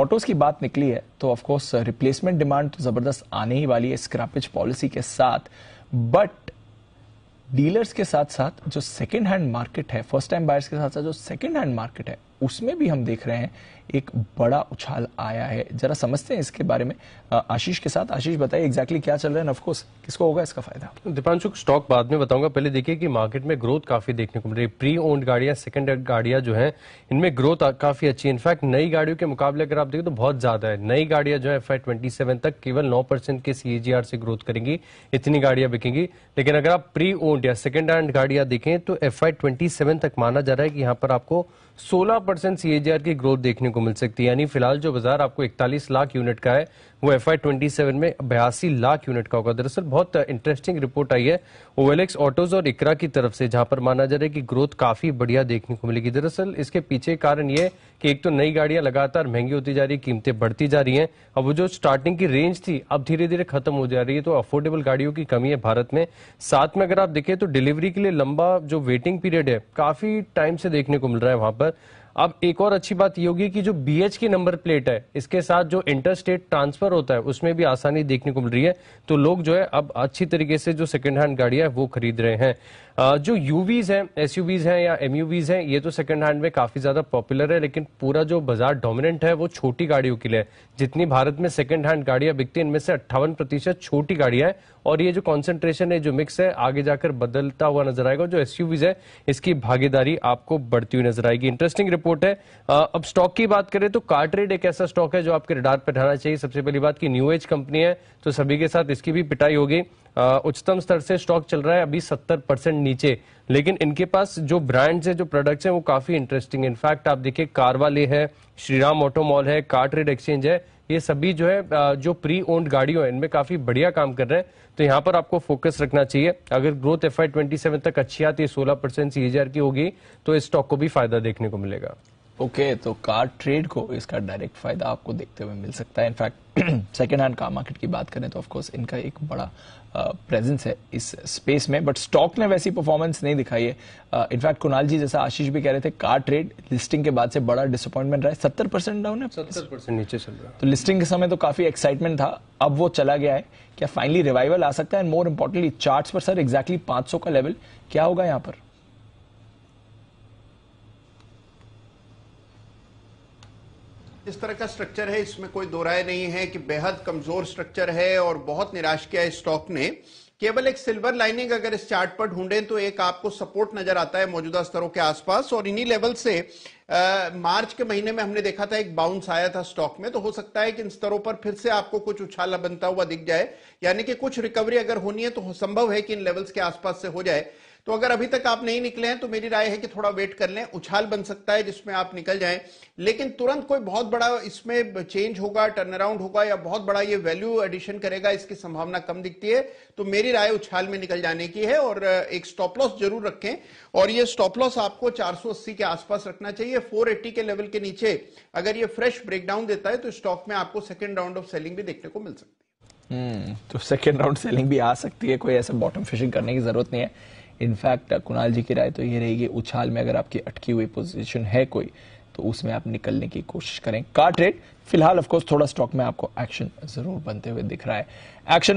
autos की बात निकली है तो ऑफकोर्स रिप्लेसमेंट डिमांड तो जबरदस्त आने ही वाली है स्क्रैपेज पॉलिसी के साथ बट डीलर्स के साथ साथ जो सेकेंड हैंड मार्केट है फर्स्ट टाइम बायर्स के साथ साथ जो सेकेंड हैंड मार्केट है उसमें भी हम देख रहे हैं एक बड़ा उछाल आया है जरा समझते हैं इसके बारे में आशीष के साथ आशीष बताइए एग्जैक्टली क्या चल रहा है ऑफ कोर्स किसको होगा इसका फायदा दीपांशु स्टॉक बाद में बताऊंगा पहले देखिए कि मार्केट में ग्रोथ काफी देखने को मिल रही है प्री ओन्ड गाड़ियां सेकंड हैंड गाड़ियां जो है इनमें ग्रोथ काफी अच्छी है इनफैक्ट नई गाड़ियों के मुकाबले अगर आप देखें तो बहुत ज्यादा है नई गाड़ियां जो है एफ तक केवल नौ के सी से ग्रोथ करेंगी इतनी गाड़ियां बिकेंगी लेकिन अगर आप प्री ओन्ड या सेकेंड हैंड गाड़ियां देखें तो एफ तक माना जा रहा है कि यहाँ पर आपको सोलह परसेंट सी की ग्रोथ देखने को मिल सकती है यानी फिलहाल जो बाजार आपको इकतालीस लाख यूनिट का है वो एफ आई में बयासी लाख यूनिट का होगा दरअसल बहुत इंटरेस्टिंग रिपोर्ट आई है ओवेलेक्स ऑटोज और इकरा की तरफ से जहां पर माना जा रहा है कि ग्रोथ काफी बढ़िया देखने को मिलेगी दरअसल इसके पीछे कारण ये कि एक तो नई गाड़ियां लगातार महंगी होती जा रही है कीमतें बढ़ती जा रही हैं अब वो जो स्टार्टिंग की रेंज थी अब धीरे धीरे खत्म हो जा रही है तो अफोर्डेबल गाड़ियों की कमी है भारत में साथ में अगर आप देखें तो डिलीवरी के लिए लंबा जो वेटिंग पीरियड है काफी टाइम से देखने को मिल रहा है वहां पर अब एक और अच्छी बात ये होगी कि जो बीएच की नंबर प्लेट है इसके साथ जो इंटरस्टेट ट्रांसफर कवर होता है उसमें भी आसानी देखने को मिल रही है तो लोग जो है अब अच्छी तरीके से जो सेकेंड हैंड गाड़ियां है वो खरीद रहे हैं जो यूवीज हैं एसयूवीज हैं या एमयूवीज हैं ये तो सेकेंड हैंड में काफी ज्यादा पॉपुलर है लेकिन पूरा जो बाजार डोमिनेंट है वो छोटी गाड़ियों के लिए जितनी भारत में सेकेंड हैंड गाड़ियां बिकती है इनमें से अट्ठावन प्रतिशत छोटी गाड़ियां हैं और ये जो कॉन्सेंट्रेशन है जो मिक्स है आगे जाकर बदलता हुआ नजर आएगा जो एसयूवीज है इसकी भागीदारी आपको बढ़ती हुई नजर आएगी इंटरेस्टिंग रिपोर्ट है अब स्टॉक की बात करें तो कार्ट्रेड एक ऐसा स्टॉक है जो आपके रिडार पर रहना चाहिए सबसे पहली बात की न्यू एज कंपनी है तो सभी के साथ इसकी भी पिटाई होगी उच्चतम स्तर से स्टॉक चल रहा है अभी 70 परसेंट नीचे लेकिन इनके पास जो ब्रांड्स है जो प्रोडक्ट्स हैं वो काफी इंटरेस्टिंग है इनफैक्ट आप देखिए कारवाले है श्रीराम ऑटो मॉल है कार ट्रेड एक्सचेंज है ये सभी जो है जो प्री ओन्ड गाड़ियों इनमें काफी बढ़िया काम कर रहे हैं तो यहाँ पर आपको फोकस रखना चाहिए अगर ग्रोथ एफ आई तक अच्छी आती है सोलह परसेंट की होगी तो इस स्टॉक को भी फायदा देखने को मिलेगा ओके okay, तो कार ट्रेड को इसका डायरेक्ट फायदा आपको देखते हुए मिल सकता है in fact second hand car market की बात करें तो ऑफकोर्स इनका एक बड़ा प्रेजेंस है इस स्पेस में बट स्टॉक ने वैसी परफॉर्मेंस नहीं दिखाई है इनफैक्ट कुणाल जी जैसा आशीष भी कह रहे थे कार ट्रेड लिस्टिंग के बाद से बड़ा डिसअपॉइंटमेंट रहा है सत्तर परसेंट डाउन है सत्तर परसेंट नीचे चल रहा है तो लिस्टिंग के समय तो काफी एक्साइटमेंट था अब वो चला गया है क्या फाइनली रिवाइवल आ सकता है एंड मोर इंपॉर्टेंटली चार्ट पर सर एग्जैक्टली पांच का लेवल क्या होगा यहाँ पर इस तरह का स्ट्रक्चर है इसमें कोई दो राय नहीं है कि बेहद कमजोर स्ट्रक्चर है और बहुत निराश किया इस स्टॉक ने केवल एक सिल्वर लाइनिंग अगर इस चार्ट पर ढूंढें तो एक आपको सपोर्ट नजर आता है मौजूदा स्तरों के आसपास और इन्हीं लेवल से आ, मार्च के महीने में हमने देखा था एक बाउंस आया था स्टॉक में तो हो सकता है कि इन स्तरों पर फिर से आपको कुछ उछाला बनता हुआ दिख जाए यानी कि कुछ रिकवरी अगर होनी है तो संभव है कि इन लेवल्स के आसपास से हो जाए तो अगर अभी तक आप नहीं निकले हैं तो मेरी राय है कि थोड़ा वेट कर लें उछाल बन सकता है जिसमें आप निकल जाएं लेकिन तुरंत कोई बहुत बड़ा इसमें चेंज होगा टर्न अराउंड होगा या बहुत बड़ा ये वैल्यू एडिशन करेगा इसकी संभावना कम दिखती है तो मेरी राय उछाल में निकल जाने की है और एक स्टॉप लॉस जरूर रखें और ये स्टॉप लॉस आपको चार के आसपास रखना चाहिए 480 के लेवल के नीचे अगर ये फ्रेश ब्रेकडाउन देता है तो स्टॉक में आपको सेकेंड राउंड ऑफ सेलिंग भी देखने को मिल सकती है हम्म, तो सेकेंड राउंड सेलिंग भी आ सकती है कोई ऐसा बॉटम फिशिंग करने की जरूरत नहीं है इनफैक्ट कुणाल जी की राय तो ये रहेगी उछाल में अगर आपकी अटकी हुई पोजीशन है कोई तो उसमें आप निकलने की कोशिश करें कार ट्रेड फिलहाल ऑफकोर्स थोड़ा स्टॉक में आपको एक्शन जरूर बनते हुए दिख रहा है एक्शन